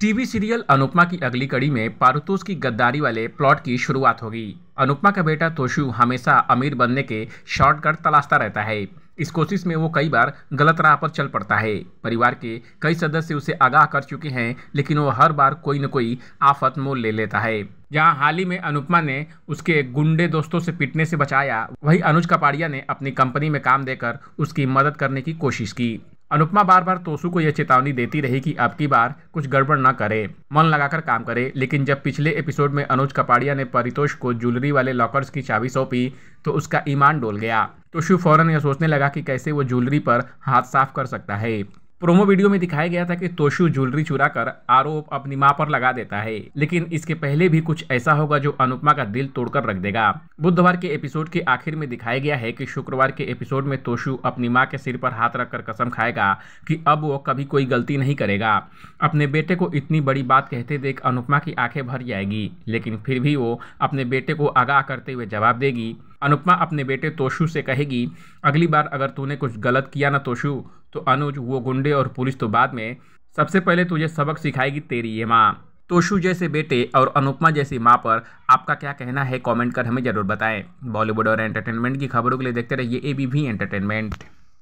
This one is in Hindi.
टीवी सीरियल अनुपमा की अगली कड़ी में पारुतोष की गद्दारी वाले प्लॉट की शुरुआत होगी अनुपमा का बेटा तोशु हमेशा अमीर बनने के शॉर्टकट तलाशता रहता है इस कोशिश में वो कई बार गलत राह पर चल पड़ता है परिवार के कई सदस्य उसे आगाह कर चुके हैं लेकिन वो हर बार कोई न कोई आफत मोल ले लेता है जहां हाल ही में अनुपमा ने उसके गुंडे दोस्तों से पिटने से बचाया वही अनुज कपाड़िया ने अपनी कंपनी में काम देकर उसकी मदद करने की कोशिश की अनुपमा बार बार तोसु को यह चेतावनी देती रही कि अब की बार कुछ गड़बड़ ना करे मन लगाकर काम करे लेकिन जब पिछले एपिसोड में अनुज कपाड़िया ने परितोष को ज्वेलरी वाले लॉकर्स की चाबी सौंपी तो उसका ईमान डोल गया तोशु फौरन यह सोचने लगा कि कैसे वो ज्वेलरी पर हाथ साफ कर सकता है प्रोमो वीडियो में दिखाया गया था कि तोशु ज्वेलरी चुरा कर आरोप अपनी माँ पर लगा देता है लेकिन इसके पहले भी कुछ ऐसा होगा जो अनुपमा का दिल तोड़कर रख देगा बुधवार के एपिसोड के आखिर में दिखाया गया है कि शुक्रवार के एपिसोड में तोशु अपनी माँ के सिर पर हाथ रखकर कसम खाएगा कि अब वो कभी कोई गलती नहीं करेगा अपने बेटे को इतनी बड़ी बात कहते देख अनुपमा की आंखें भर जाएगी लेकिन फिर भी वो अपने बेटे को आगाह करते हुए जवाब देगी अनुपमा अपने बेटे तोशु से कहेगी अगली बार अगर तूने कुछ गलत किया ना तोशु तो अनुज वो गुंडे और पुलिस तो बाद में सबसे पहले तुझे तो सबक सिखाएगी तेरी ये माँ तोशु जैसे बेटे और अनुपमा जैसी माँ पर आपका क्या कहना है कमेंट कर हमें ज़रूर बताएं बॉलीवुड और एंटरटेनमेंट की खबरों के लिए देखते रहिए ए बी एंटरटेनमेंट